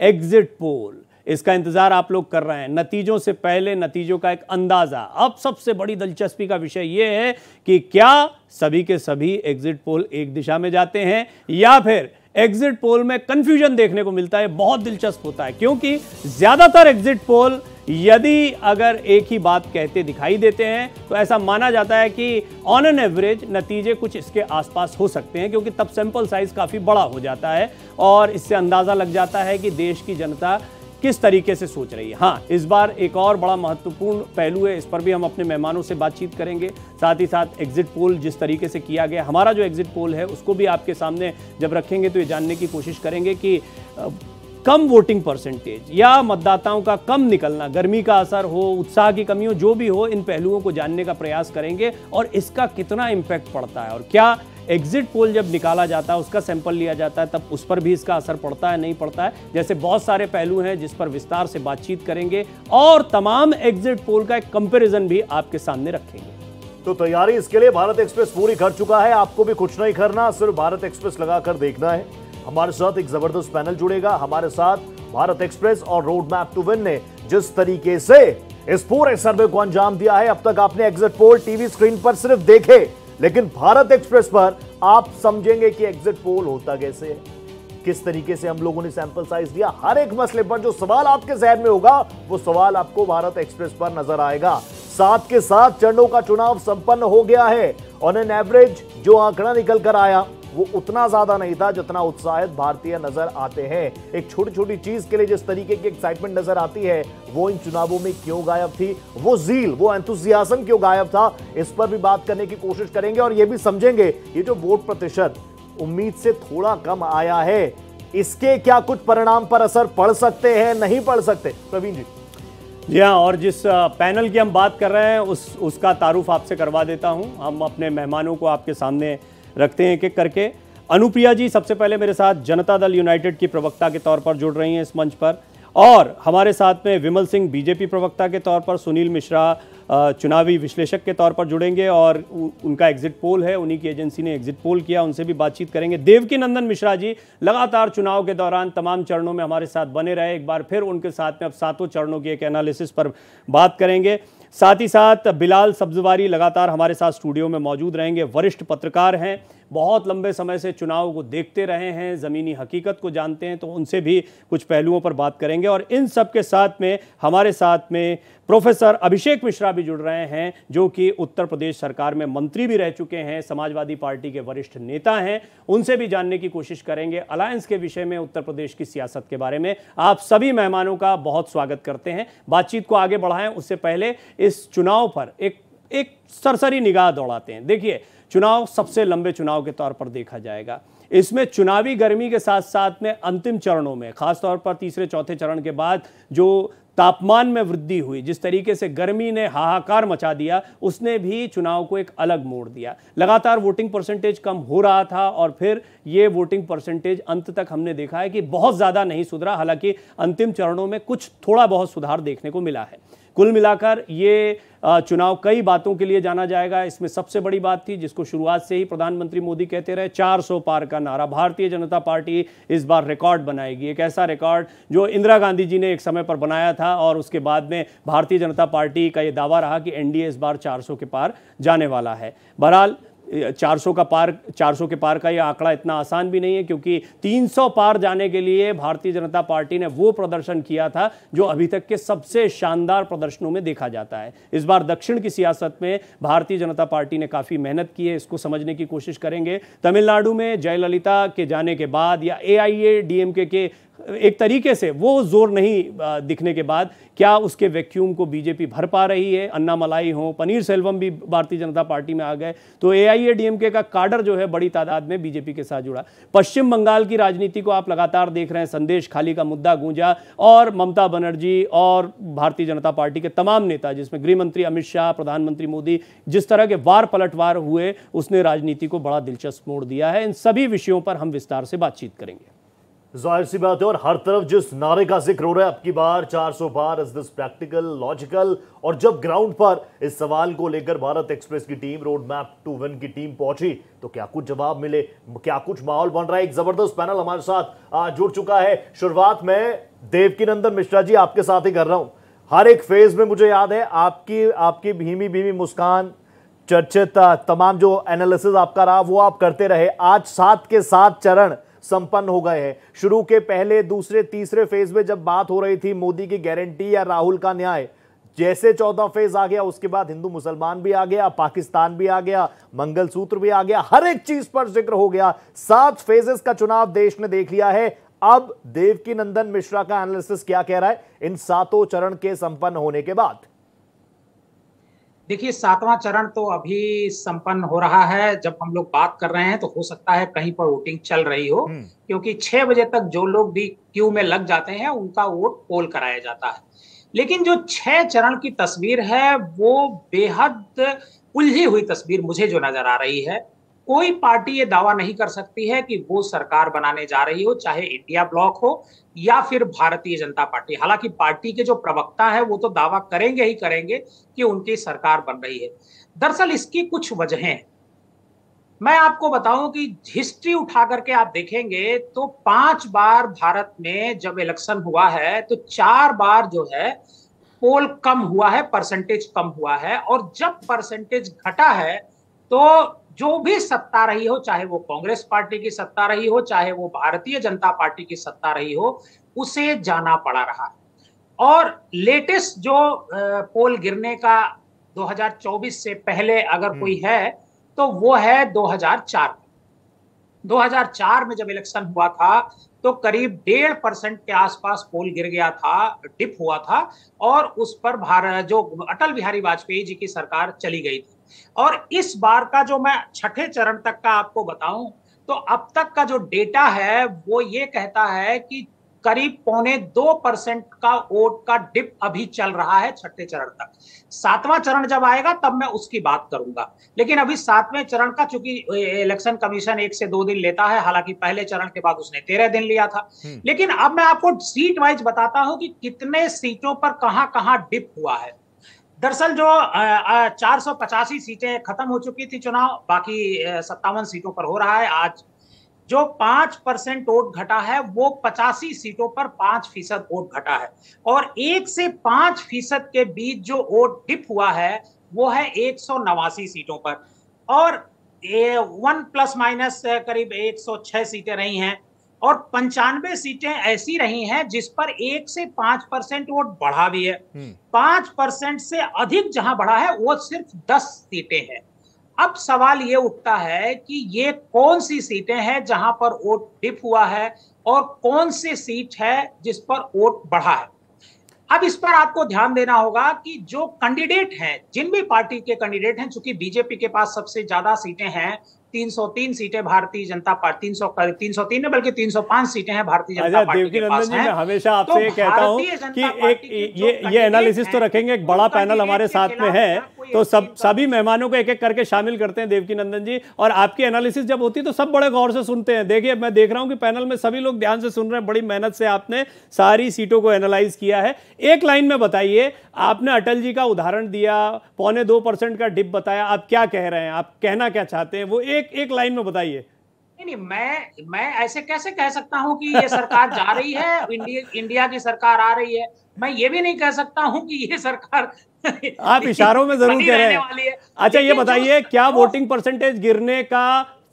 Exit poll इसका इंतजार आप लोग कर रहे हैं नतीजों से पहले नतीजों का एक अंदाजा अब सबसे बड़ी दिलचस्पी का विषय यह है कि क्या सभी के सभी एग्जिट पोल एक दिशा में जाते हैं या फिर एग्जिट पोल में कंफ्यूजन देखने को मिलता है बहुत दिलचस्प होता है क्योंकि ज्यादातर एग्जिट पोल यदि अगर एक ही बात कहते दिखाई देते हैं तो ऐसा माना जाता है कि ऑन एन एवरेज नतीजे कुछ इसके आसपास हो सकते हैं क्योंकि तब सैंपल साइज काफ़ी बड़ा हो जाता है और इससे अंदाज़ा लग जाता है कि देश की जनता किस तरीके से सोच रही है हाँ इस बार एक और बड़ा महत्वपूर्ण पहलू है इस पर भी हम अपने मेहमानों से बातचीत करेंगे साथ ही साथ एग्जिट पोल जिस तरीके से किया गया हमारा जो एग्जिट पोल है उसको भी आपके सामने जब रखेंगे तो ये जानने की कोशिश करेंगे कि कम वोटिंग परसेंटेज या मतदाताओं का कम निकलना गर्मी का असर हो उत्साह की कमी हो जो भी हो इन पहलुओं को जानने का प्रयास करेंगे और इसका कितना इम्पैक्ट पड़ता है और क्या एग्जिट पोल जब निकाला जाता है उसका सैंपल लिया जाता है तब उस पर भी इसका असर पड़ता है नहीं पड़ता है जैसे बहुत सारे पहलू हैं जिस पर विस्तार से बातचीत करेंगे और तमाम एग्जिट पोल का एक कंपेरिजन भी आपके सामने रखेंगे तो तैयारी इसके लिए भारत एक्सप्रेस पूरी कर चुका है आपको भी कुछ नहीं करना सिर्फ भारत एक्सप्रेस लगाकर देखना है हमारे साथ एक जबरदस्त पैनल जुड़ेगा हमारे साथ भारत एक्सप्रेस और रोड मैप टू विन ने जिस तरीके से इस पूरे सर्वे को अंजाम दिया है अब तक आपने एग्जिट पोल टीवी स्क्रीन पर सिर्फ देखे लेकिन भारत एक्सप्रेस पर आप समझेंगे कि एग्जिट पोल होता कैसे किस तरीके से हम लोगों ने सैंपल साइज दिया हर एक मसले पर जो सवाल आपके जहन में होगा वो सवाल आपको भारत एक्सप्रेस पर नजर आएगा साथ के साथ चरणों का चुनाव संपन्न हो गया है ऑन एन एवरेज जो आंकड़ा निकल कर आया वो उतना ज्यादा नहीं था जितना उत्साहित भारतीय नजर आते हैं एक छोटी छोटी चीज के लिए जिस तरीके की एक्साइटमेंट नजर आती है वो इन चुनावों में क्यों गायब थी वो जील वो एंथुजियाजम क्यों गायब था इस पर भी बात करने की कोशिश करेंगे और ये भी समझेंगे ये जो वोट प्रतिशत उम्मीद से थोड़ा कम आया है इसके क्या कुछ परिणाम पर असर पड़ सकते हैं नहीं पड़ सकते प्रवीण जी जी हाँ और जिस पैनल की हम बात कर रहे हैं उस उसका तारुफ आपसे करवा देता हूं हम अपने मेहमानों को आपके सामने रखते हैं एक एक करके अनुप्रिया जी सबसे पहले मेरे साथ जनता दल यूनाइटेड की प्रवक्ता के तौर पर जुड़ रही हैं इस मंच पर और हमारे साथ में विमल सिंह बीजेपी प्रवक्ता के तौर पर सुनील मिश्रा चुनावी विश्लेषक के तौर पर जुड़ेंगे और उनका एग्जिट पोल है उन्हीं की एजेंसी ने एग्जिट पोल किया उनसे भी बातचीत करेंगे देवकी नंदन मिश्रा जी लगातार चुनाव के दौरान तमाम चरणों में हमारे साथ बने रहे एक बार फिर उनके साथ में अब सातों चरणों की एक एनालिसिस पर बात करेंगे साथ ही साथ बिलाल सब्जवारी लगातार हमारे साथ स्टूडियो में मौजूद रहेंगे वरिष्ठ पत्रकार हैं बहुत लंबे समय से चुनाव को देखते रहे हैं ज़मीनी हकीकत को जानते हैं तो उनसे भी कुछ पहलुओं पर बात करेंगे और इन सब के साथ में हमारे साथ में प्रोफेसर अभिषेक मिश्रा भी जुड़ रहे हैं जो कि उत्तर प्रदेश सरकार में मंत्री भी रह चुके हैं समाजवादी पार्टी के वरिष्ठ नेता हैं उनसे भी जानने की कोशिश करेंगे अलायंस के विषय में उत्तर प्रदेश की सियासत के बारे में आप सभी मेहमानों का बहुत स्वागत करते हैं बातचीत को आगे बढ़ाएं उससे पहले इस चुनाव पर एक एक सरसरी निगाह दौड़ाते हैं देखिए चुनाव सबसे लंबे चुनाव के तौर पर देखा जाएगा इसमें चुनावी गर्मी के साथ साथ में अंतिम चरणों में खासतौर पर तीसरे चौथे चरण के बाद जो तापमान में वृद्धि हुई जिस तरीके से गर्मी ने हाहाकार मचा दिया उसने भी चुनाव को एक अलग मोड़ दिया लगातार वोटिंग परसेंटेज कम हो रहा था और फिर ये वोटिंग परसेंटेज अंत तक हमने देखा है कि बहुत ज़्यादा नहीं सुधरा हालांकि अंतिम चरणों में कुछ थोड़ा बहुत सुधार देखने को मिला है कुल मिलाकर ये चुनाव कई बातों के लिए जाना जाएगा इसमें सबसे बड़ी बात थी जिसको शुरुआत से ही प्रधानमंत्री मोदी कहते रहे 400 पार का नारा भारतीय जनता पार्टी इस बार रिकॉर्ड बनाएगी एक ऐसा रिकॉर्ड जो इंदिरा गांधी जी ने एक समय पर बनाया था और उसके बाद में भारतीय जनता पार्टी का ये दावा रहा कि एनडीए इस बार 400 के पार जाने वाला है बहरहाल 400 का पार 400 के पार का ये आंकड़ा इतना आसान भी नहीं है क्योंकि 300 पार जाने के लिए भारतीय जनता पार्टी ने वो प्रदर्शन किया था जो अभी तक के सबसे शानदार प्रदर्शनों में देखा जाता है इस बार दक्षिण की सियासत में भारतीय जनता पार्टी ने काफ़ी मेहनत की है इसको समझने की कोशिश करेंगे तमिलनाडु में जयललिता के जाने के बाद या ए आई के एक तरीके से वो जोर नहीं दिखने के बाद क्या उसके वैक्यूम को बीजेपी भर पा रही है अन्ना मलाई हो पनीर सेल्वम भी भारतीय जनता पार्टी में आ गए तो ए आई के का काडर जो है बड़ी तादाद में बीजेपी के साथ जुड़ा पश्चिम बंगाल की राजनीति को आप लगातार देख रहे हैं संदेश खाली का मुद्दा गूंजा और ममता बनर्जी और भारतीय जनता पार्टी के तमाम नेता जिसमें गृहमंत्री अमित शाह प्रधानमंत्री मोदी जिस तरह के वार पलटवार हुए उसने राजनीति को बड़ा दिलचस्प मोड़ दिया है इन सभी विषयों पर हम विस्तार से बातचीत करेंगे जाहिर सी बात है और हर तरफ जिस नारे का जिक्र हो रहा है अब की बार 400 बार इज दिस प्रैक्टिकल लॉजिकल और जब ग्राउंड पर इस सवाल को लेकर भारत एक्सप्रेस की team road map to win की टीम पहुंची तो क्या कुछ जवाब मिले क्या कुछ माहौल बन रहा है एक जबरदस्त पैनल हमारे साथ जुड़ चुका है शुरुआत में देवकी नंदन मिश्रा जी आपके साथ ही कर रहा हूं हर एक फेज में मुझे याद है आपकी आपकी भीमी भीमी मुस्कान चर्चित तमाम जो एनालिसिस आपका रहा वो आप करते रहे आज सात के सात चरण संपन्न हो गए हैं शुरू के पहले दूसरे तीसरे फेज में जब बात हो रही थी मोदी की गारंटी या राहुल का न्याय जैसे चौथा फेज आ गया उसके बाद हिंदू मुसलमान भी आ गया पाकिस्तान भी आ गया मंगलसूत्र भी आ गया हर एक चीज पर जिक्र हो गया सात फेजेस का चुनाव देश ने देख लिया है अब देवकी नंदन मिश्रा का एनालिसिस क्या कह रहा है इन सातों चरण के संपन्न होने के बाद देखिए सातवां चरण तो अभी संपन्न हो रहा है जब हम लोग बात कर रहे हैं तो हो सकता है कहीं पर वोटिंग चल रही हो हम्म। क्योंकि छह बजे तक जो लोग भी क्यू में लग जाते हैं उनका वोट पोल कराया जाता है लेकिन जो छह चरण की तस्वीर है वो बेहद उलझी हुई तस्वीर मुझे जो नजर आ रही है कोई पार्टी ये दावा नहीं कर सकती है कि वो सरकार बनाने जा रही हो चाहे इंडिया ब्लॉक हो या फिर भारतीय जनता पार्टी हालांकि पार्टी के जो प्रवक्ता है वो तो दावा करेंगे ही करेंगे कि उनकी सरकार बन रही है दरअसल इसकी कुछ वजहें मैं आपको बताऊं कि हिस्ट्री उठा करके आप देखेंगे तो पांच बार भारत में जब इलेक्शन हुआ है तो चार बार जो है पोल कम हुआ है परसेंटेज कम हुआ है और जब परसेंटेज घटा है तो जो भी सत्ता रही हो चाहे वो कांग्रेस पार्टी की सत्ता रही हो चाहे वो भारतीय जनता पार्टी की सत्ता रही हो उसे जाना पड़ा रहा और लेटेस्ट जो पोल गिरने का 2024 से पहले अगर हम्म। कोई है तो वो है 2004 2004 में जब इलेक्शन हुआ था तो करीब डेढ़ परसेंट के आसपास पोल गिर गया था डिप हुआ था और उस पर भारत जो अटल बिहारी वाजपेयी जी की सरकार चली गई थी और इस बार का जो मैं छठे चरण तक का आपको बताऊं तो अब तक का जो डेटा है वो ये कहता है कि करीब पौने दो परसेंट का वोट का डिप अभी चल रहा है छठे चरण तक सातवां चरण जब आएगा तब मैं उसकी बात करूंगा लेकिन अभी सातवें चरण का चूंकि इलेक्शन कमीशन एक से दो दिन लेता है हालांकि पहले चरण के बाद उसने तेरह दिन लिया था हम्म। लेकिन अब मैं आपको सीट वाइज बताता हूं कि कितने सीटों पर कहां कहां डिप हुआ है दरअसल जो चार सीटें खत्म हो चुकी थी चुनाव बाकी सत्तावन सीटों पर हो रहा है आज जो पांच परसेंट वोट घटा है वो पचासी सीटों पर पांच फीसद वोट घटा है और एक से पांच फीसद के बीच जो वोट डिप हुआ है वो है एक सौ नवासी सीटों पर और वन प्लस माइनस करीब एक सौ छह सीटें रही हैं और पंचानवे सीटें ऐसी रही हैं जिस पर एक से पांच परसेंट वोट बढ़ा भी है हम्म। पांच परसेंट से अधिक जहां बढ़ा है वो सिर्फ दस सीटें हैं अब सवाल ये उठता है कि ये कौन सी सीटें हैं जहां पर वोट डिप हुआ है और कौन सी सीट है जिस पर वोट बढ़ा है अब इस पर आपको ध्यान देना होगा कि जो कैंडिडेट हैं जिन भी पार्टी के कैंडिडेट हैं चूंकि बीजेपी के पास सबसे ज्यादा सीटें हैं 303 सीटें भारतीय जनता पार्टी तीन सौ तीन सौ तीन बल्कि 305 सीटें हैं भारतीय जनता अच्छा, पार्टी के पास जी मैं हमेशा तो आपसे तो कहता हूं कि एक ये ये एनालिसिस तो रखेंगे एक बड़ा पैनल हमारे साथ में है तो सब सभी मेहमानों को एक एक करके शामिल करते हैं देवकी नंदन जी और आपकी एनालिसिस जब होती है तो सब बड़े गौर से सुनते हैं देखिए मैं देख रहा हूं कि पैनल में सभी लोग ध्यान से सुन रहे हैं बड़ी मेहनत से आपने सारी सीटों को एनालाइज किया है एक लाइन में बताइए आपने अटल जी का उदाहरण दिया पौने दो परसेंट का डिप बताया आप क्या कह रहे हैं आप कहना क्या चाहते हैं वो एक एक एक लाइन में बताइए नहीं नहीं मैं मैं ऐसे कैसे कह सकता हूं कि ये सरकार जा रही है इंडिया इंडिया की सरकार आ रही है मैं ये भी नहीं कह सकता हूं कि ये सरकार आप इशारों में जरूर कह रहे हैं अच्छा ये बताइए क्या वोटिंग परसेंटेज गिरने का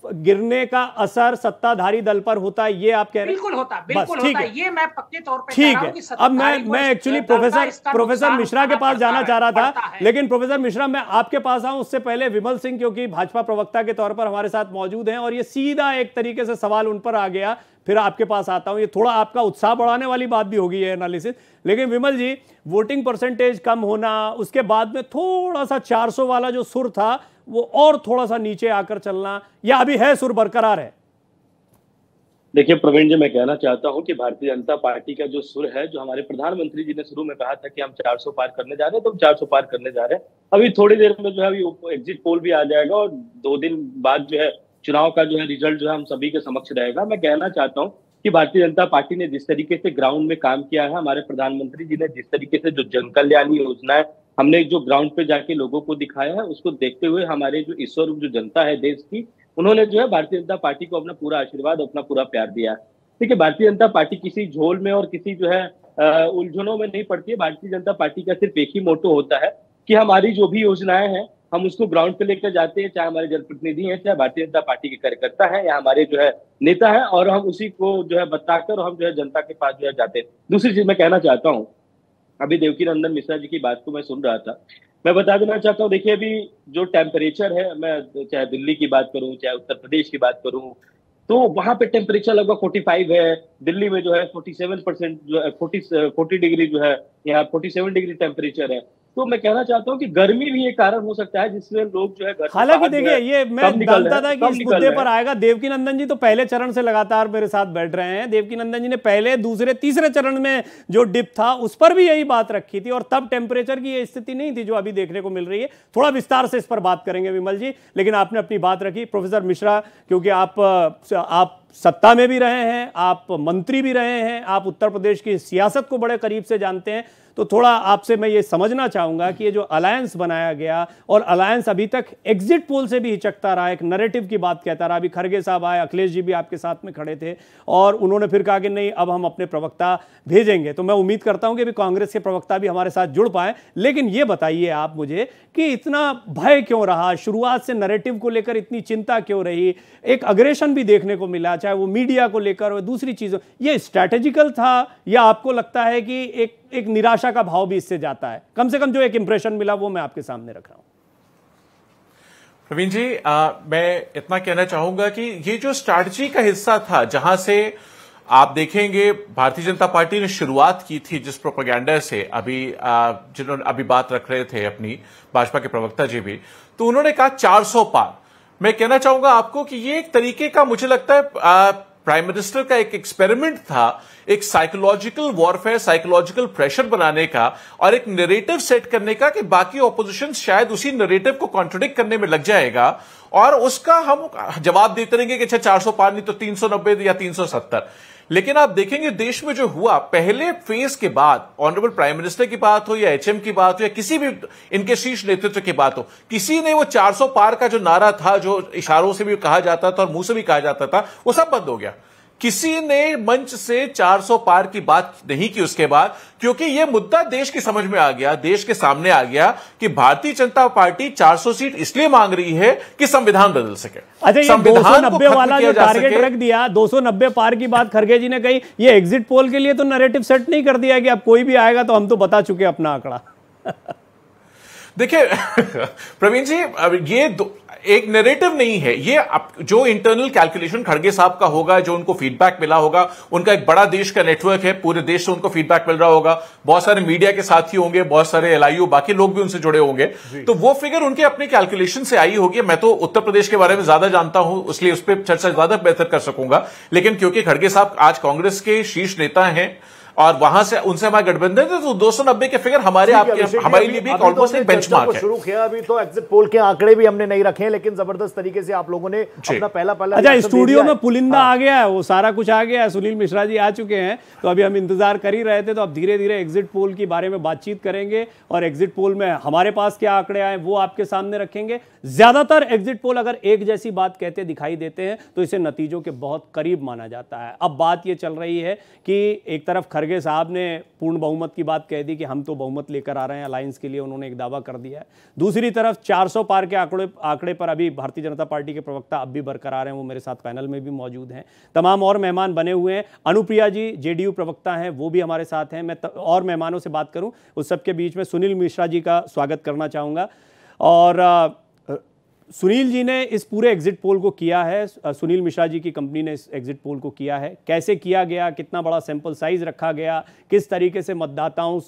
गिरने का असर सत्ताधारी दल पर होता है ये आप कह रहे हैं बिल्कुल होता बिल्कुल होता है ये मैं पक्के तौर पे ठीक है अब मैं मैं एक्चुअली प्रोफेसर प्रोफेसर मिश्रा के पास जाना चाह रहा था लेकिन प्रोफेसर मिश्रा मैं आपके पास आऊं उससे पहले विमल सिंह क्योंकि भाजपा प्रवक्ता के तौर पर हमारे साथ मौजूद है और ये सीधा एक तरीके से सवाल उन पर आ गया फिर आपके पास आता हूं ये थोड़ा आपका उत्साह बढ़ाने वाली बात भी होगी ये एनालिसिस लेकिन विमल जी वोटिंग परसेंटेज कम होना उसके बाद में थोड़ा सा 400 वाला जो सुर था वो और थोड़ा सा नीचे आकर चलना या अभी है सुर बरकरार है देखिए प्रवीण जी मैं कहना चाहता हूं कि भारतीय जनता पार्टी का जो सुर है जो हमारे प्रधानमंत्री जी ने शुरू में कहा था कि हम 400 पार करने जा रहे हैं तो हम 400 पार करने जा रहे हैं अभी थोड़ी देर में जो है अभी एग्जिट पोल भी आ जाएगा और दो दिन बाद जो है चुनाव का जो है रिजल्ट जो है हम सभी के समक्ष रहेगा मैं कहना चाहता हूँ कि भारतीय जनता पार्टी ने जिस तरीके से ग्राउंड में काम किया है हमारे प्रधानमंत्री जी ने जिस तरीके से जो जन कल्याण योजनाएं हमने जो ग्राउंड पे जाके लोगों को दिखाया है उसको देखते हुए हमारे जो ईश्वर जो जनता है देश की उन्होंने जो है भारतीय जनता पार्टी को अपना पूरा आशीर्वाद अपना पूरा प्यार दिया देखिए भारतीय जनता पार्टी किसी झोल में और किसी जो है उलझनों में नहीं पड़ती है भारतीय जनता पार्टी का सिर्फ एक ही मोटो होता है कि हमारी जो भी योजनाएं हैं हम उसको ग्राउंड पे लेकर जाते हैं चाहे हमारे जनप्रतिनिधि हैं चाहे भारतीय जनता पार्टी के कार्यकर्ता हैं या हमारे जो है नेता हैं और हम उसी को जो है बताकर और हम जो है जनता के पास जो है जाते हैं दूसरी चीज मैं कहना चाहता हूँ अभी देवकी नंदन मिश्रा जी की बात को मैं सुन रहा था मैं बता देना चाहता हूँ देखिए अभी जो टेम्परेचर है मैं चाहे दिल्ली की बात करूँ चाहे उत्तर प्रदेश की बात करूँ तो वहां पे टेम्परेचर लगभग 45 है दिल्ली में जो है 47 परसेंट जो है 40 40 डिग्री जो है यहाँ 47 डिग्री टेम्परेचर है तो मैं कहना चाहता हूँ कि गर्मी भी एक कारण हो सकता है जिससे लोग जो है हालांकि देखिए ये मैं जानता था कि इस मुद्दे पर आएगा देवकी नंदन जी तो पहले चरण से लगातार मेरे साथ बैठ रहे हैं देवकी नंदन जी ने पहले दूसरे तीसरे चरण में जो डिप था उस पर भी यही बात रखी थी और तब टेम्परेचर की ये स्थिति नहीं थी जो अभी देखने को मिल रही है थोड़ा विस्तार से इस पर बात करेंगे विमल जी लेकिन आपने अपनी बात रखी प्रोफेसर मिश्रा क्योंकि आप आप सत्ता में भी रहे हैं आप मंत्री भी रहे हैं आप उत्तर प्रदेश की सियासत को बड़े करीब से जानते हैं तो थोड़ा आपसे मैं ये समझना चाहूंगा कि ये जो अलायंस बनाया गया और अलायंस अभी तक एग्जिट पोल से भी हिचकता रहा एक नरेटिव की बात कहता रहा अभी खड़गे साहब आए अखिलेश जी भी आपके साथ में खड़े थे और उन्होंने फिर कहा कि नहीं अब हम अपने प्रवक्ता भेजेंगे तो मैं उम्मीद करता हूं कि अभी कांग्रेस के प्रवक्ता भी हमारे साथ जुड़ पाए लेकिन ये बताइए आप मुझे कि इतना भय क्यों रहा शुरुआत से नरेटिव को लेकर इतनी चिंता क्यों रही एक अग्रेशन भी देखने को मिला चाहे वो मीडिया को लेकर दूसरी चीज़ों ये स्ट्रैटेजिकल था या आपको लगता है कि एक एक निराशा का भाव भी इससे जाता है कम से कम जो एक इंप्रेशन मिला वो मैं आपके सामने रख रहा हूं प्रवीण जी आ, मैं इतना कहना चाहूंगा कि ये जो स्ट्रैटेजी का हिस्सा था जहां से आप देखेंगे भारतीय जनता पार्टी ने शुरुआत की थी जिस प्रोपोगेंडा से अभी जिन्होंने अभी बात रख रहे थे अपनी भाजपा के प्रवक्ता जी भी तो उन्होंने कहा 400 पार मैं कहना चाहूंगा आपको कि ये एक तरीके का मुझे लगता है आ, प्राइम मिनिस्टर का एक एक्सपेरिमेंट था एक साइकोलॉजिकल वॉरफेयर साइकोलॉजिकल प्रेशर बनाने का और एक नरेटिव सेट करने का कि बाकी ऑपोजिशन शायद उसी नरेटिव को कॉन्ट्रोडिक्ट करने में लग जाएगा और उसका हम जवाब देते रहेंगे कि अच्छा चार सौ पानी नहीं तो तीन सौ नब्बे या तीन सौ सत्तर लेकिन आप देखेंगे देश में जो हुआ पहले फेज के बाद ऑनरेबल प्राइम मिनिस्टर की बात हो या एचएम की बात हो या किसी भी इनके शीर्ष नेतृत्व की बात हो किसी ने वो 400 पार का जो नारा था जो इशारों से भी कहा जाता था और मुंह से भी कहा जाता था वो सब बंद हो गया किसी ने मंच से 400 पार की बात नहीं की उसके बाद क्योंकि यह मुद्दा देश की समझ में आ गया देश के सामने आ गया कि भारतीय जनता पार्टी 400 सीट इसलिए मांग रही है कि संविधान बदल सके अच्छा ये नब्बे वाला जो टारगेट रख दिया 290 पार की बात खड़गे जी ने कही ये एग्जिट पोल के लिए तो नरेटिव सेट नहीं कर दिया कि अब कोई भी आएगा तो हम तो बता चुके अपना आंकड़ा देखिए प्रवीण जी ये एक नैरेटिव नहीं है ये जो इंटरनल कैलकुलेशन खड़गे साहब का होगा जो उनको फीडबैक मिला होगा उनका एक बड़ा देश का नेटवर्क है पूरे देश से उनको फीडबैक मिल रहा होगा बहुत सारे मीडिया के साथी होंगे बहुत सारे एल बाकी लोग भी उनसे जुड़े होंगे तो वो फिगर उनके अपने कैलकुलेशन से आई होगी मैं तो उत्तर प्रदेश के बारे में ज्यादा जानता हूं इसलिए उस पर चर्चा ज्यादा बेहतर कर सकूंगा लेकिन क्योंकि खड़गे साहब आज कांग्रेस के शीर्ष नेता हैं और वहां से उनसे हमारे गठबंधन थे तो दो सौ नब्बे के फिगर हमारे आपके हमारे लिए भी ऑलमोस्ट एक बेंच तो मार्क शुरू किया अभी तो एग्जिट पोल के आंकड़े भी हमने नहीं रखे हैं लेकिन जबरदस्त तरीके से आप लोगों ने अपना पहला पहला अच्छा स्टूडियो में पुलिंदा हाँ। आ गया है वो सारा कुछ आ गया है सुनील मिश्रा जी आ चुके हैं तो अभी हम इंतजार कर ही रहे थे तो अब धीरे धीरे एग्जिट पोल के बारे में बातचीत करेंगे और एग्जिट पोल में हमारे पास क्या आंकड़े आए वो आपके सामने रखेंगे ज्यादातर एग्जिट पोल अगर एक जैसी बात कहते दिखाई देते हैं तो इसे नतीजों के बहुत करीब माना जाता है अब बात यह चल रही है कि एक तरफ खरगे खड़गे साहब ने पूर्ण बहुमत की बात कह दी कि हम तो बहुमत लेकर आ रहे हैं अलायंस के लिए उन्होंने एक दावा कर दिया है दूसरी तरफ 400 पार के आंकड़े आंकड़े पर अभी भारतीय जनता पार्टी के प्रवक्ता अब भी बरकरार हैं वो मेरे साथ पैनल में भी मौजूद हैं तमाम और मेहमान बने हुए हैं अनुप्रिया जी जे प्रवक्ता हैं वो भी हमारे साथ हैं मैं और मेहमानों से बात करूँ उस सबके बीच में सुनील मिश्रा जी का स्वागत करना चाहूँगा और सुनील जी ने इस पूरे एग्जिट पोल को किया है सुनील मिश्रा जी की कंपनी ने इस एग्जिट पोल को किया है कैसे किया गया कितना बड़ा सैंपल साइज रखा गया किस तरीके से मतदाताओं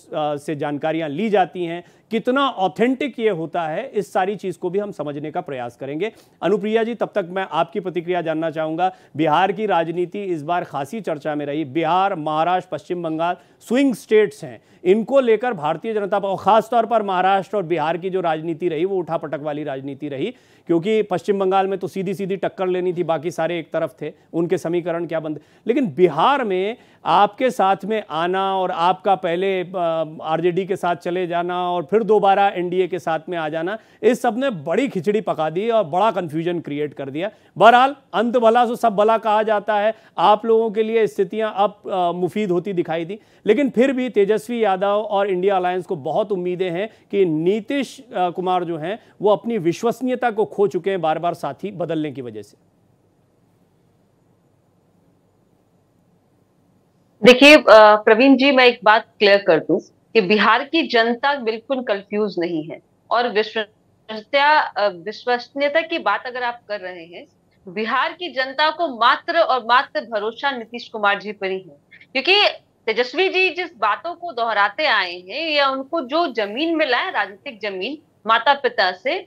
से जानकारियां ली जाती हैं कितना ऑथेंटिक ये होता है इस सारी चीज को भी हम समझने का प्रयास करेंगे अनुप्रिया जी तब तक मैं आपकी प्रतिक्रिया जानना चाहूंगा बिहार की राजनीति इस बार खासी चर्चा में रही बिहार महाराष्ट्र पश्चिम बंगाल स्विंग स्टेट्स हैं इनको लेकर भारतीय जनता पार्टी खासतौर पर महाराष्ट्र और बिहार की जो राजनीति रही वो उठापटक वाली राजनीति रही क्योंकि पश्चिम बंगाल में तो सीधी सीधी टक्कर लेनी थी बाकी सारे एक तरफ थे उनके समीकरण क्या बंद लेकिन बिहार में आपके साथ में आना और आपका पहले आरजेडी के साथ चले जाना और फिर फिर दोबारा एनडीए के साथ में आ जाना इस सब ने बड़ी खिचड़ी पका दी और बड़ा कन्फ्यूजन क्रिएट कर दिया बहरहाल अंत भला सो सब भला कहा जाता है आप लोगों के लिए स्थितियां अब मुफीद होती दिखाई दी लेकिन फिर भी तेजस्वी यादव और इंडिया अलायंस को बहुत उम्मीदें हैं कि नीतीश कुमार जो हैं वो अपनी विश्वसनीयता को खो चुके हैं बार बार साथी बदलने की वजह से देखिए प्रवीण जी मैं एक बात क्लियर कर दूं कि बिहार की जनता बिल्कुल कंफ्यूज नहीं है और विश्वसनीयता विश्वसनीयता की बात अगर आप कर रहे हैं बिहार की जनता को मात्र और मात्र भरोसा नीतीश कुमार जी पर ही है क्योंकि तेजस्वी जी जिस बातों को दोहराते आए हैं या उनको जो जमीन मिला है राजनीतिक जमीन माता पिता से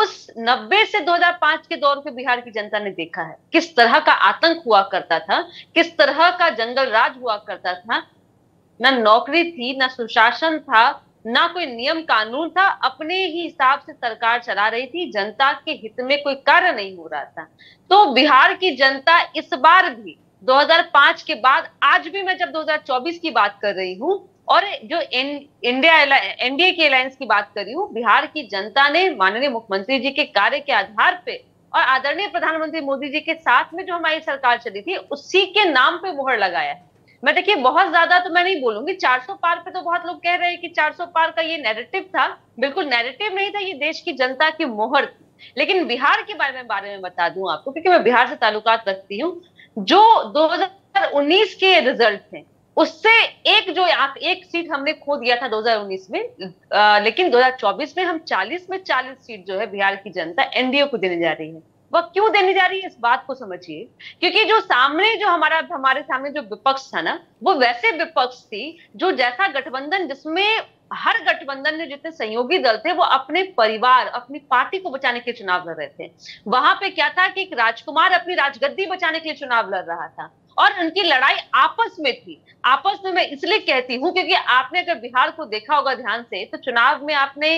उस 90 से 2005 के दौर को बिहार की जनता ने देखा है किस तरह का आतंक हुआ करता था किस तरह का जंगल राज हुआ करता था ना नौकरी थी ना सुशासन था ना कोई नियम कानून था अपने ही हिसाब से सरकार चला रही थी जनता के हित में कोई कार्य नहीं हो रहा था तो बिहार की जनता इस बार भी 2005 के बाद आज भी मैं जब 2024 की बात कर रही हूँ और जो इंडिया एनडीए की अलायंस की बात कर रही हूँ बिहार की जनता ने माननीय मुख्यमंत्री जी के कार्य के आधार पे और आदरणीय प्रधानमंत्री मोदी जी के साथ में जो हमारी सरकार चली थी उसी के नाम पे मोहर लगाया है मैं देखिए बहुत ज्यादा तो मैं नहीं बोलूंगी 400 पार पे तो बहुत लोग कह रहे हैं कि 400 पार का ये नैरेटिव था बिल्कुल नैरेटिव नहीं था ये देश की जनता की मोहर थी लेकिन बिहार के बारे में बारे में बता दूं आपको क्योंकि मैं बिहार से ताल्लुकात रखती हूँ जो दो के रिजल्ट थे उससे एक जो आप एक सीट हमने खो दिया था 2019 में आ, लेकिन 2024 में हम 40 में 40 सीट जो है बिहार की जनता एनडीए को देने जा रही है वह क्यों देने जा रही है इस बात को समझिए क्योंकि जो सामने जो हमारा हमारे सामने जो विपक्ष था ना वो वैसे विपक्ष थी जो जैसा गठबंधन जिसमें हर गठबंधन में जितने सहयोगी दल थे वो अपने परिवार अपनी पार्टी को बचाने के चुनाव लड़ रहे थे वहां पे क्या था कि एक राजकुमार अपनी राजगद्दी बचाने के लिए चुनाव लड़ रहा था और उनकी लड़ाई आपस में थी आपस में मैं इसलिए कहती हूँ क्योंकि आपने अगर बिहार को देखा होगा ध्यान से तो चुनाव में आपने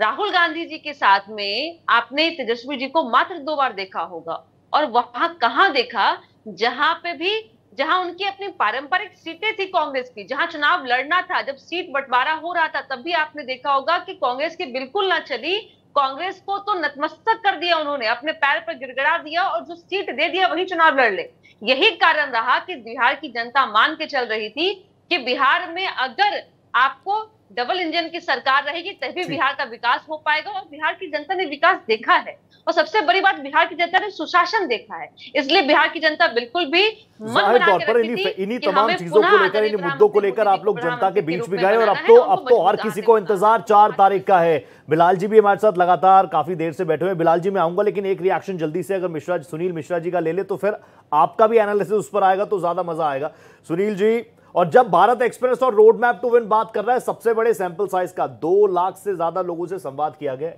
राहुल गांधी जी के साथ में आपने तेजस्वी जी को मात्र दो बार देखा होगा और वहां कहा देखा जहां पे भी जहां उनकी अपनी पारंपरिक सीटें थी कांग्रेस की जहां चुनाव लड़ना था जब सीट बंटवारा हो रहा था तब भी आपने देखा होगा कि कांग्रेस की बिल्कुल ना चली कांग्रेस को तो नतमस्तक कर दिया उन्होंने अपने पैर पर गिड़गड़ा दिया और जो सीट दे दिया वही चुनाव लड़ ले यही कारण रहा कि बिहार की जनता मान के चल रही थी कि बिहार में अगर आपको डबल इंजन की सरकार रहेगी तभी बिहार का विकास हो पाएगा और बिहार की जनता ने विकास देखा है और सबसे बड़ी बात बिहार की जनता ने सुशासन देखा है इसलिए बिहार की जनता बिल्कुल भी इन्हीं तमाम चीजों को लेकर इन मुद्दों को लेकर आप लोग जनता के बीच गए तो और अब तो अब तो हर किसी को इंतजार चार हाँ। तारीख का है बिलाल जी भी हमारे साथ लगातार काफी देर से बैठे हुए बिलाल जी मैं आऊंगा लेकिन एक रिएक्शन जल्दी से अगर मिश्रा सुनील मिश्रा जी का ले ले तो फिर आपका भी एनालिसिस उस पर आएगा तो ज्यादा मजा आएगा सुनील जी और जब भारत एक्सप्रेस और रोड मैप टू विन बात कर रहा है सबसे बड़े सैंपल साइज का दो लाख से ज्यादा लोगों से संवाद किया गया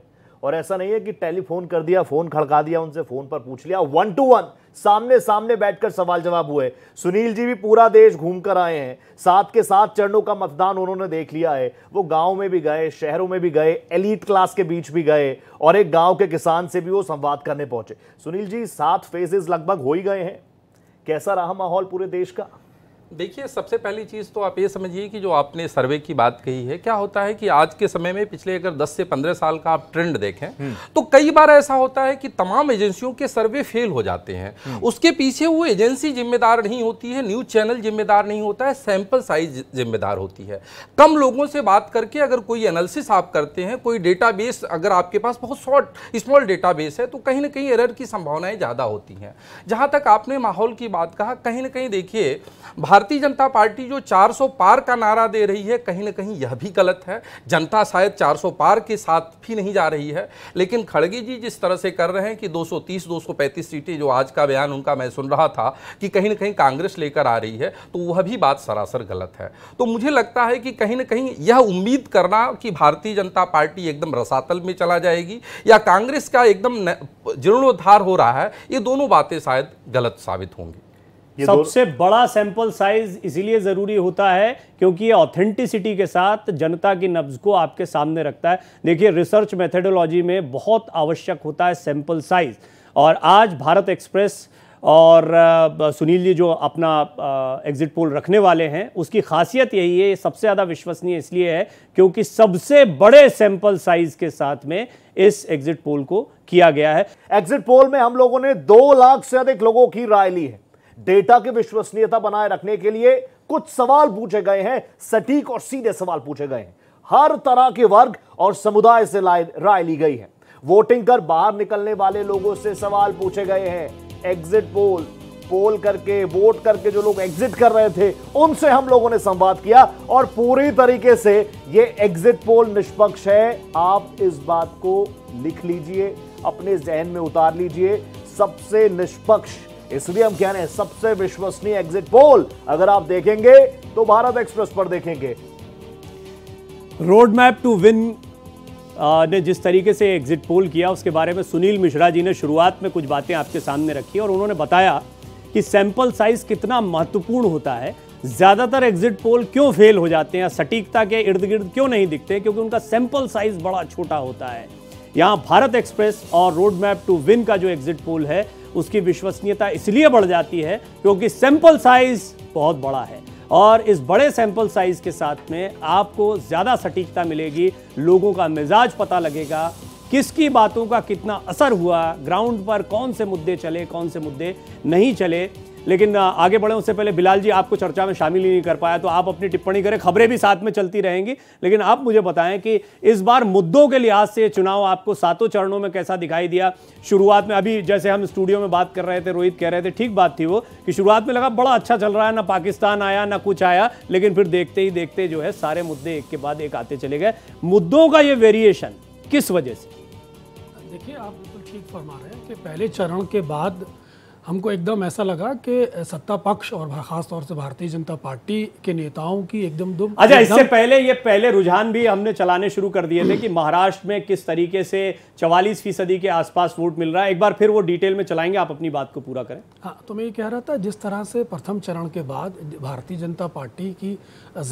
और ऐसा नहीं है कि टेलीफोन कर दिया फोन खड़का दिया उनसे फोन पर पूछ लिया वन टू वन सामने सामने बैठकर सवाल जवाब हुए सुनील जी भी पूरा देश घूमकर आए हैं सात के सात चरणों का मतदान उन्होंने देख लिया है वो गांव में भी गए शहरों में भी गए एलिट क्लास के बीच भी गए और एक गांव के किसान से भी वो संवाद करने पहुंचे सुनील जी सात फेजेस लगभग हो ही गए हैं कैसा रहा माहौल पूरे देश का देखिए सबसे पहली चीज़ तो आप ये समझिए कि जो आपने सर्वे की बात कही है क्या होता है कि आज के समय में पिछले अगर 10 से 15 साल का आप ट्रेंड देखें हम्म। तो कई बार ऐसा होता है कि तमाम एजेंसियों के सर्वे फेल हो जाते हैं हम्म। उसके पीछे वो एजेंसी जिम्मेदार नहीं होती है न्यूज़ चैनल जिम्मेदार नहीं होता है सैंपल साइज जिम्मेदार होती है कम लोगों से बात करके अगर कोई एनालिसिस आप करते हैं कोई डेटाबेस अगर आपके पास बहुत शॉर्ट स्मॉल डेटाबेस है तो कहीं ना कहीं एरर की संभावनाएं ज़्यादा होती हैं जहाँ तक आपने माहौल की बात कहा कहीं ना कहीं देखिए भारत भारतीय जनता पार्टी जो 400 पार का नारा दे रही है कहीं ना कहीं यह भी गलत है जनता शायद 400 पार के साथ भी नहीं जा रही है लेकिन खड़गे जी जिस तरह से कर रहे हैं कि 230 235 सीटें जो आज का बयान उनका मैं सुन रहा था कि कहीं ना कहीं कांग्रेस लेकर आ रही है तो वह भी बात सरासर गलत है तो मुझे लगता है कि कहीं ना कहीं यह उम्मीद करना कि भारतीय जनता पार्टी एकदम रसातल में चला जाएगी या कांग्रेस का एकदम जीर्णोद्धार हो रहा है ये दोनों बातें शायद गलत साबित होंगी सबसे बड़ा सैंपल साइज इसीलिए ज़रूरी होता है क्योंकि ये ऑथेंटिसिटी के साथ जनता की नब्ज को आपके सामने रखता है देखिए रिसर्च मेथडोलॉजी में बहुत आवश्यक होता है सैंपल साइज और आज भारत एक्सप्रेस और सुनील जी जो अपना एग्जिट पोल रखने वाले हैं उसकी खासियत यही है सबसे ज़्यादा विश्वसनीय इसलिए है क्योंकि सबसे बड़े सैंपल साइज के साथ में इस एग्जिट पोल को किया गया है एग्जिट पोल में हम लोगों ने दो लाख से अधिक लोगों की राय ली है डेटा की विश्वसनीयता बनाए रखने के लिए कुछ सवाल पूछे गए हैं सटीक और सीधे सवाल पूछे गए हैं हर तरह के वर्ग और समुदाय से राय ली गई है वोटिंग कर बाहर निकलने वाले लोगों से सवाल पूछे गए हैं एग्जिट पोल पोल करके वोट करके जो लोग एग्जिट कर रहे थे उनसे हम लोगों ने संवाद किया और पूरी तरीके से ये एग्जिट पोल निष्पक्ष है आप इस बात को लिख लीजिए अपने जहन में उतार लीजिए सबसे निष्पक्ष इसलिए हम कह रहे हैं सबसे विश्वसनीय एग्जिट पोल अगर आप देखेंगे तो भारत एक्सप्रेस पर देखेंगे रोड मैप टू विन ने जिस तरीके से एग्जिट पोल किया उसके बारे में सुनील मिश्रा जी ने शुरुआत में कुछ बातें आपके सामने रखी और उन्होंने बताया कि सैंपल साइज कितना महत्वपूर्ण होता है ज़्यादातर एग्जिट पोल क्यों फेल हो जाते हैं सटीकता के इर्द गिर्द क्यों नहीं दिखते क्योंकि उनका सैंपल साइज बड़ा छोटा होता है यहां भारत एक्सप्रेस और रोड मैप टू विन का जो एग्जिट पोल है उसकी विश्वसनीयता इसलिए बढ़ जाती है क्योंकि सैंपल साइज बहुत बड़ा है और इस बड़े सैंपल साइज के साथ में आपको ज़्यादा सटीकता मिलेगी लोगों का मिजाज पता लगेगा किसकी बातों का कितना असर हुआ ग्राउंड पर कौन से मुद्दे चले कौन से मुद्दे नहीं चले लेकिन आगे बढ़े उससे पहले बिलाल जी आपको चर्चा में शामिल ही नहीं कर पाया तो आप अपनी टिप्पणी करें खबरें भी साथ में चलती रहेंगी लेकिन आप मुझे बताएं कि इस बार मुद्दों के लिहाज से चुनाव आपको सातों चरणों में कैसा दिखाई दिया शुरुआत में अभी जैसे हम स्टूडियो में बात कर रहे थे रोहित कह रहे थे ठीक बात थी वो कि शुरुआत में लगा बड़ा अच्छा चल रहा है ना पाकिस्तान आया ना कुछ आया लेकिन फिर देखते ही देखते जो है सारे मुद्दे एक के बाद एक आते चले गए मुद्दों का ये वेरिएशन किस वजह से देखिए आप बिल्कुल ठीक फरमा रहे हैं कि पहले चरण के बाद हमको एकदम ऐसा लगा कि सत्ता पक्ष और खास तौर से भारतीय जनता पार्टी के नेताओं की एकदम दुम अच्छा इससे पहले ये पहले रुझान भी हमने चलाने शुरू कर दिए थे कि महाराष्ट्र में किस तरीके से चवालीस फीसदी के आसपास वोट मिल रहा है एक बार फिर वो डिटेल में चलाएंगे आप अपनी बात को पूरा करें हाँ तो मैं ये कह रहा था जिस तरह से प्रथम चरण के बाद भारतीय जनता पार्टी की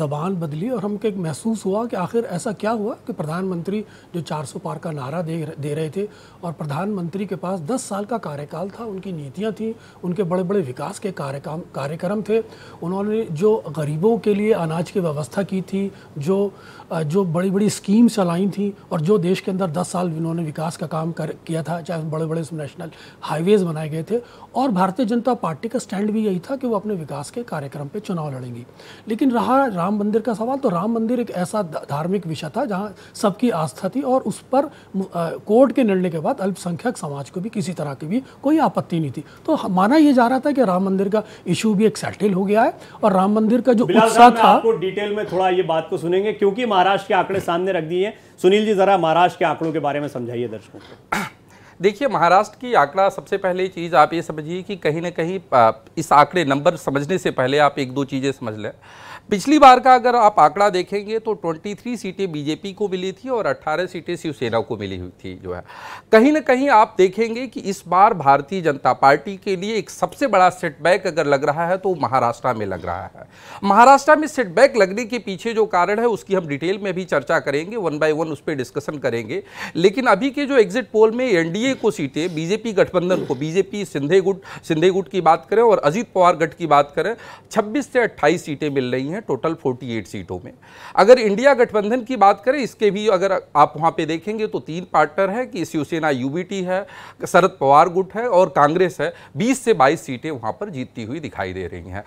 जबान बदली और हमको एक महसूस हुआ कि आखिर ऐसा क्या हुआ कि प्रधानमंत्री जो चार पार का नारा दे रहे थे और प्रधानमंत्री के पास दस साल का कार्यकाल था उनकी नीतियाँ थी थी उनके बड़े बड़े विकास के कार्यक्रम कार्यक्रम थे उन्होंने जो गरीबों के लिए अनाज की व्यवस्था की थी जो जो बड़ी बड़ी स्कीम चलाई थी और जो देश के अंदर दस साल उन्होंने विकास का काम कर किया था चाहे बड़े बड़े नेशनल हाईवेज़ बनाए गए थे और भारतीय जनता पार्टी का स्टैंड भी यही था कि वो अपने विकास के कार्यक्रम पर चुनाव लड़ेंगी लेकिन रहा राम मंदिर का सवाल तो राम मंदिर एक ऐसा धार्मिक विषय था जहाँ सबकी आस्था थी और उस पर कोर्ट के निर्णय के बाद अल्पसंख्यक समाज को भी किसी तरह की भी कोई आपत्ति नहीं थी तो तो माना यह जा रहा था कि राम मंदिर का इशू भी एक सेटल हो गया है और राम मंदिर का जो उत्साह था आपको डिटेल में थोड़ा ये बात को सुनेंगे क्योंकि महाराष्ट्र के आंकड़े सामने रख दिए सुनील जी जरा महाराष्ट्र के आंकड़ों के बारे में समझाइए दर्शकों को देखिए महाराष्ट्र की आंकड़ा सबसे पहले चीज़ आप ये समझिए कि कहीं ना कहीं इस आंकड़े नंबर समझने से पहले आप एक दो चीज़ें समझ लें पिछली बार का अगर आप आंकड़ा देखेंगे तो 23 सीटें बीजेपी को मिली थी और 18 सीटें शिवसेना को मिली हुई थी जो है कहीं ना कहीं आप देखेंगे कि इस बार भारतीय जनता पार्टी के लिए एक सबसे बड़ा सेटबैक अगर लग रहा है तो महाराष्ट्र में लग रहा है महाराष्ट्र में सेटबैक लगने के पीछे जो कारण है उसकी हम डिटेल में भी चर्चा करेंगे वन बाय वन उस पर डिस्कशन करेंगे लेकिन अभी के जो एग्जिट पोल में एनडीए को सीटें बीजेपी गठबंधन को बीजेपी सिंधे गुट सिंधे गुट की बात करें और अजीत पवार गठ की बात करें छब्बीस से अट्ठाईस सीटें मिल रही हैं हैं टोटल 48 सीटों में अगर इंडिया गठबंधन की बात करें इसके भी अगर आप वहाँ पे देखेंगे तो तीन पार्टनर हैं कि शिवसेना यू है शरद पवार गुट है और कांग्रेस है बीस से बाईस सीटें वहाँ पर जीतती हुई दिखाई दे रही हैं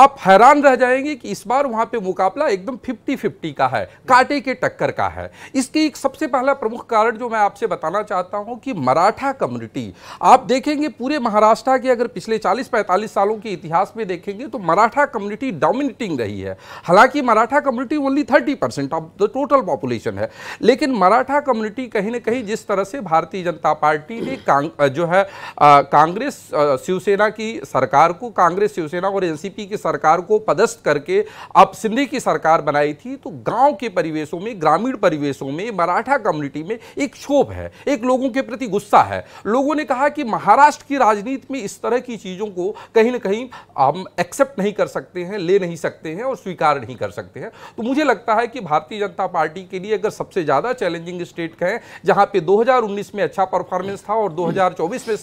आप हैरान रह जाएंगे कि इस बार वहाँ पर मुकाबला एकदम फिफ्टी फिफ्टी का है कांटे के टक्कर का है इसकी एक सबसे पहला प्रमुख कारण जो मैं आपसे बताना चाहता हूँ कि मराठा कम्युनिटी आप देखेंगे पूरे महाराष्ट्र के अगर पिछले 40-45 सालों के इतिहास में देखेंगे तो मराठा कम्युनिटी डोमिनेटिंग रही है है हालांकि Maratha community only thirty percent of the total population है लेकिन मराठा कम्युनिटी कहीं ना कहीं जिस तरह से भारतीय जनता पार्टी ने जो है कांग्रेस शिवसेना की सरकार को कांग्रेस शिवसेना और एनसीपी की सरकार को पदस्थ करके अब सिंधे की सरकार बनाई थी तो गाँव के परिवेशों में ग्रामीण परिवेशों में मराठा कम्युनिटी में एक क्षोभ है एक लोगों के प्रति गुस्सा है लोगों ने कहा कि महाराष्ट्र की राजनीति में इस तरह की चीज़ों को कहीं ना कहीं हम एक्सेप्ट नहीं कर सकते हैं ले नहीं सकते हैं और स्वीकार नहीं कर सकते हैं तो मुझे लगता है कि भारतीय जनता पार्टी के लिए अगर सबसे ज़्यादा चैलेंजिंग स्टेट कहें जहां पे 2019 में अच्छा परफॉर्मेंस था और 2024 में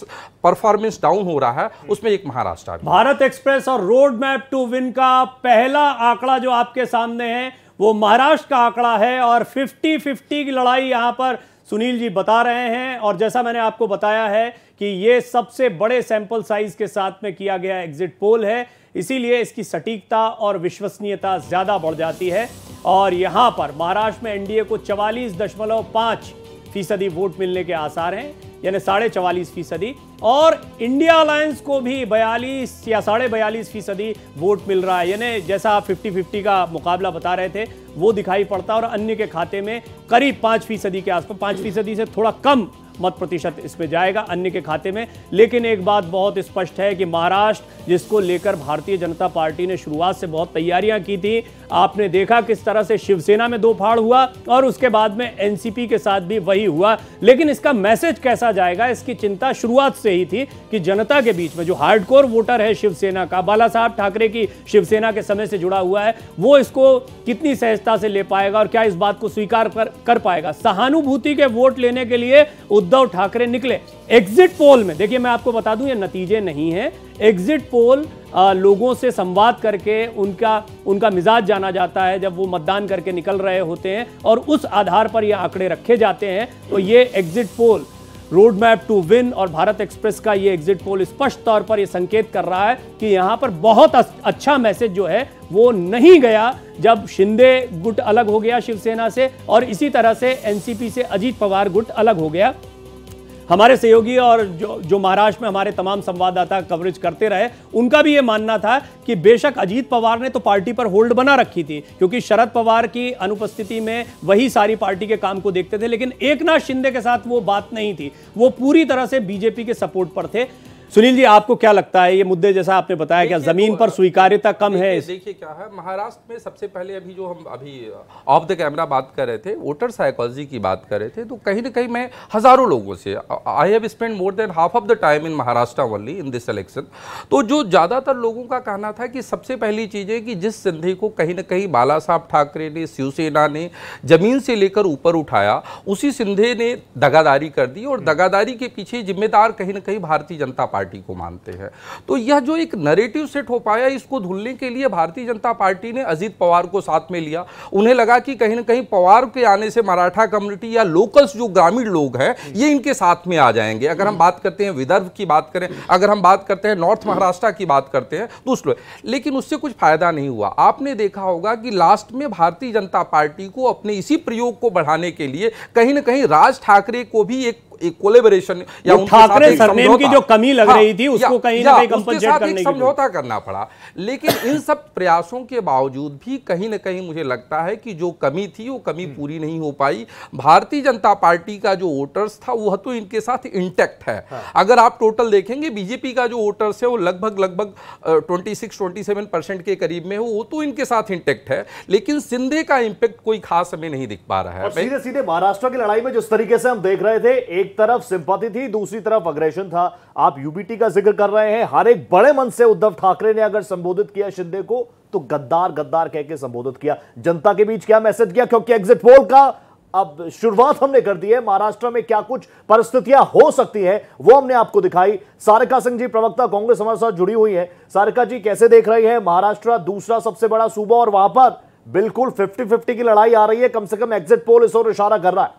परफॉर्मेंस डाउन हो रहा है उसमें एक महाराष्ट्र भारत एक्सप्रेस और रोड मैप टू विन का पहला आंकड़ा जो आपके सामने है वो महाराष्ट्र का आंकड़ा है और फिफ्टी फिफ्टी की लड़ाई यहां पर सुनील जी बता रहे हैं और जैसा मैंने आपको बताया है कि ये सबसे बड़े सैंपल साइज के साथ में किया गया एग्जिट पोल है इसीलिए इसकी सटीकता और विश्वसनीयता ज़्यादा बढ़ जाती है और यहाँ पर महाराष्ट्र में एनडीए को चवालीस दशमलव पाँच फीसदी वोट मिलने के आसार हैं यानी साढ़े चवालीस फीसदी और इंडिया अलायंस को भी बयालीस या साढ़े बयालीस फीसदी वोट मिल रहा है यानी जैसा आप फिफ्टी फिफ्टी का मुकाबला बता रहे थे वो दिखाई पड़ता है और अन्य के खाते में करीब पाँच फीसदी के आसपास पाँच फीसदी से थोड़ा कम मत प्रतिशत इसमें जाएगा अन्य के खाते में लेकिन एक बात बहुत स्पष्ट है कि महाराष्ट्र जिसको लेकर भारतीय जनता पार्टी ने शुरुआत से बहुत तैयारियां की थी आपने देखा किस तरह से शिवसेना में दो फाड़ हुआ और उसके बाद में एनसीपी के साथ भी वही हुआ लेकिन इसका मैसेज कैसा जाएगा इसकी चिंता शुरुआत से ही थी कि जनता के बीच में जो हार्डकोर वोटर है शिवसेना का बाला साहब ठाकरे की शिवसेना के समय से जुड़ा हुआ है वो इसको कितनी सहजता से ले पाएगा और क्या इस बात को स्वीकार कर, कर पाएगा सहानुभूति के वोट लेने के लिए उद्धव ठाकरे निकले एग्जिट पोल में देखिए मैं आपको बता दूं ये नतीजे नहीं हैं एग्जिट पोल आ, लोगों से संवाद करके उनका उनका मिजाज जाना जाता है जब वो मतदान करके निकल रहे होते हैं और उस आधार पर ये आंकड़े रखे जाते हैं तो ये exit poll road map to win और भारत एक्सप्रेस का ये एग्जिट पोल स्पष्ट तौर पर ये संकेत कर रहा है कि यहाँ पर बहुत अच्छा मैसेज जो है वो नहीं गया जब शिंदे गुट अलग हो गया शिवसेना से और इसी तरह से एनसीपी से अजीत पवार गुट अलग हो गया हमारे सहयोगी और जो जो महाराष्ट्र में हमारे तमाम संवाददाता कवरेज करते रहे उनका भी ये मानना था कि बेशक अजीत पवार ने तो पार्टी पर होल्ड बना रखी थी क्योंकि शरद पवार की अनुपस्थिति में वही सारी पार्टी के काम को देखते थे लेकिन एक नाथ शिंदे के साथ वो बात नहीं थी वो पूरी तरह से बीजेपी के सपोर्ट पर थे सुनील जी आपको क्या लगता है ये मुद्दे जैसा आपने बताया क्या जमीन तो पर स्वीकार्यता कम है देखिए क्या है महाराष्ट्र में सबसे पहले अभी जो हम अभी ऑफ द कैमरा बात कर रहे थे वोटर साइकोलॉजी की बात कर रहे थे तो कहीं ना कहीं मैं हजारों लोगों से I have spend more than half of the time in Maharashtra only in this election तो जो ज़्यादातर लोगों का कहना था कि सबसे पहली चीज़ है कि जिस सिंधे को कहीं ना कहीं बाला साहब ठाकरे ने शिवसेना ने जमीन से लेकर ऊपर उठाया उसी सिंधे ने दगादारी कर दी और दगादारी के पीछे जिम्मेदार कहीं ना कहीं भारतीय जनता पार्टी को मानते हैं तो यह जो एक नरेटिव सेट हो पाया इसको धुलने के लिए भारतीय जनता पार्टी ने अजीत पवार को साथ में लिया उन्हें लगा कि कहीं ना कहीं पवार के आने से मराठा कम्युनिटी या लोकल्स जो ग्रामीण लोग हैं ये इनके साथ में आ जाएंगे अगर हम बात करते हैं विदर्भ की बात करें अगर हम बात करते हैं नॉर्थ महाराष्ट्र की बात करते हैं तो उस लेकिन उससे कुछ फायदा नहीं हुआ आपने देखा होगा कि लास्ट में भारतीय जनता पार्टी को अपने इसी प्रयोग को बढ़ाने के लिए कहीं ना कहीं राज ठाकरे को भी एक एक कोलेबरेशन या ठाकरे सरनेम की जो कमी लग हाँ, रही थी उसको कहीं ना कहीं कंपनसेट करने समझौता करना पड़ा लेकिन इन सब प्रयासों के बावजूद भी कहीं ना कहीं मुझे लगता है कि जो कमी थी वो कमी हम्म। पूरी नहीं हो पाई भारतीय जनता पार्टी का जो वोटर्स था वह तो इनके साथ इंटेक्ट है हाँ। अगर आप टोटल देखेंगे बीजेपी का जो वोटर्स है वो लगभग लगभग twenty six twenty seven percent के करीब में हो वो तो इनके साथ इंटेक्ट है लेकिन सिंधे का इम्पैक्ट कोई खास हमें नहीं दिख पा रहा है सीधे सीधे महाराष्ट्र की लड़ाई में जिस तरीके से हम देख रहे थे एक एक तरफ सिंपति थी दूसरी तरफ अग्रेशन था आप यूबीटी का जिक्र कर रहे हैं हर एक बड़े मन से उद्धव ठाकरे ने अगर संबोधित किया शिंदे को तो गद्दार गद्दार कहकर संबोधित किया जनता के बीच क्या मैसेज किया क्योंकि एग्जिट पोल का अब शुरुआत हमने कर दी है महाराष्ट्र में क्या कुछ परिस्थितियां हो सकती है वो हमने आपको दिखाई सारिका सिंह जी प्रवक्ता कांग्रेस हमारे साथ जुड़ी हुई है सारिका जी कैसे देख रही है महाराष्ट्र दूसरा सबसे बड़ा सूबा और वहां पर बिल्कुल 50-50 की लड़ाई आ रही है कम से कम एग्जिट पोल इस ओर इशारा कर रहा है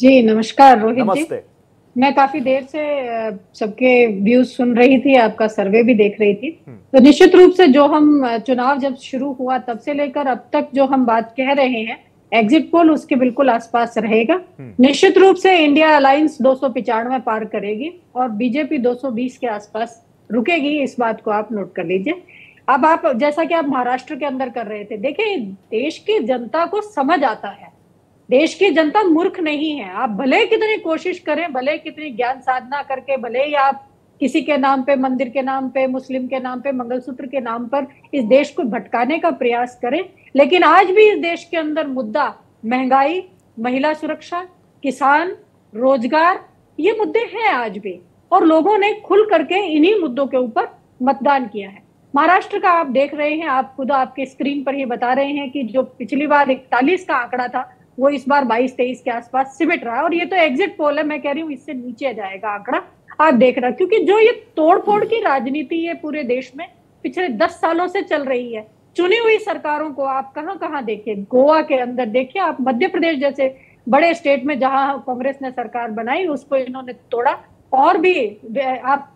जी नमस्कार रोहित नमस्ते जी। मैं काफी देर से सबके व्यूज सुन रही थी आपका सर्वे भी देख रही थी हम्म। तो निश्चित रूप से जो हम चुनाव जब शुरू हुआ तब से लेकर अब तक जो हम बात कह रहे हैं एग्जिट पोल उसके बिल्कुल आसपास रहेगा हम्म। निश्चित रूप से इंडिया अलायंस दो सौ पार करेगी और बीजेपी 220 के आसपास रुकेगी इस बात को आप नोट कर लीजिए अब आप जैसा कि आप महाराष्ट्र के अंदर कर रहे थे देखिए देश की जनता को समझ आता है देश की जनता मूर्ख नहीं है आप भले कितनी कोशिश करें भले कितनी ज्ञान साधना करके भले ही आप किसी के नाम पे मंदिर के नाम पे मुस्लिम के नाम पे मंगलसूत्र के नाम पर इस देश को भटकाने का प्रयास करें लेकिन आज भी इस देश के अंदर मुद्दा महंगाई महिला सुरक्षा किसान रोजगार ये मुद्दे हैं आज भी और लोगों ने खुल करके इन्हीं मुद्दों के ऊपर मतदान किया है महाराष्ट्र का आप देख रहे हैं आप खुद आपके स्क्रीन पर ही बता रहे हैं कि जो पिछली बार इकतालीस का आंकड़ा था वो इस बार बाईस तेईस के आसपास सिमट रहा है और ये तो एग्जिट पोल है मैं कह रही हूँ इससे नीचे जाएगा आंकड़ा आप देख रहे क्योंकि जो ये तोड़फोड़ की राजनीति है पूरे देश में पिछले दस सालों से चल रही है चुनी हुई सरकारों को आप कहाँ कहाँ देखिए गोवा के अंदर देखिए आप मध्य प्रदेश जैसे बड़े स्टेट में जहां कांग्रेस ने सरकार बनाई उसको इन्होंने तोड़ा और भी आप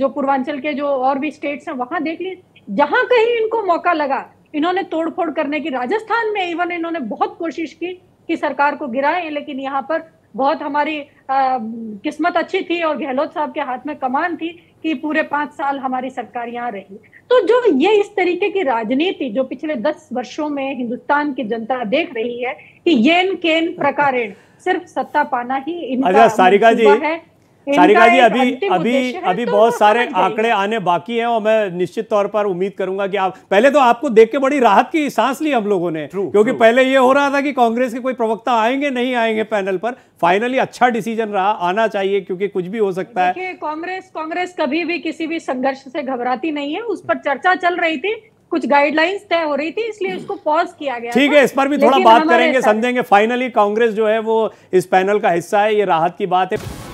जो पूर्वांचल के जो और भी स्टेट्स हैं वहां देख लीजिए जहां कहीं इनको मौका लगा इन्होंने तोड़फोड़ करने की राजस्थान में इवन इन्होंने बहुत कोशिश की की सरकार को गिराए लेकिन यहाँ पर बहुत हमारी आ, किस्मत अच्छी थी और गहलोत साहब के हाथ में कमान थी कि पूरे पांच साल हमारी सरकार यहाँ रही तो जो ये इस तरीके की राजनीति जो पिछले दस वर्षों में हिंदुस्तान की जनता देख रही है कि येन केन प्रकारेण सिर्फ सत्ता पाना ही इनका अच्छा, सारिका जी है सारिका जी अभी अभी अभी तो बहुत सारे आंकड़े आने बाकी हैं और मैं निश्चित तौर पर उम्मीद करूंगा कि आप पहले तो आपको देख के बड़ी राहत की सांस ली हम लोगों ने true, क्योंकि true. पहले ये हो रहा था कि कांग्रेस के कोई प्रवक्ता आएंगे नहीं आएंगे पैनल पर फाइनली अच्छा डिसीजन रहा आना चाहिए क्योंकि कुछ भी हो सकता है कांग्रेस कांग्रेस कभी भी किसी भी संघर्ष से घबराती नहीं है उस पर चर्चा चल रही थी कुछ गाइडलाइंस तय हो रही थी इसलिए इसको पॉज किया गया ठीक है इस पर भी थोड़ा बात करेंगे समझेंगे फाइनली कांग्रेस जो है वो इस पैनल का हिस्सा है ये राहत की बात है